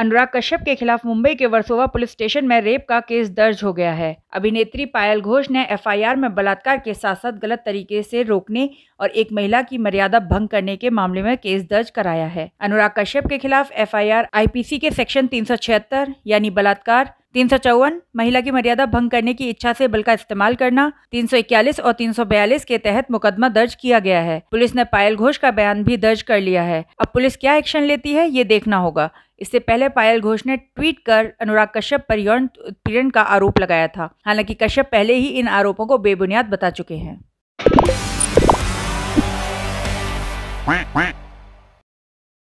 अनुराग कश्यप के खिलाफ मुंबई के वर्सोवा पुलिस स्टेशन में रेप का केस दर्ज हो गया है अभिनेत्री पायल घोष ने एफआईआर में बलात्कार के साथ साथ गलत तरीके से रोकने और एक महिला की मर्यादा भंग करने के मामले में केस दर्ज कराया है अनुराग कश्यप के खिलाफ एफआईआर आईपीसी के सेक्शन तीन यानी बलात्कार तीन सौ चौवन महिला की मर्यादा भंग करने की इच्छा से बल का इस्तेमाल करना तीन सौ इक्यालीस और तीन सौ बयालीस के तहत मुकदमा दर्ज किया गया है पुलिस ने पायल घोष का बयान भी दर्ज कर लिया है अब पुलिस क्या एक्शन लेती है ये देखना होगा इससे पहले पायल घोष ने ट्वीट कर अनुराग कश्यप पर यौन उत्पीड़न का आरोप लगाया था हालांकि कश्यप पहले ही इन आरोपों को बेबुनियाद बता चुके हैं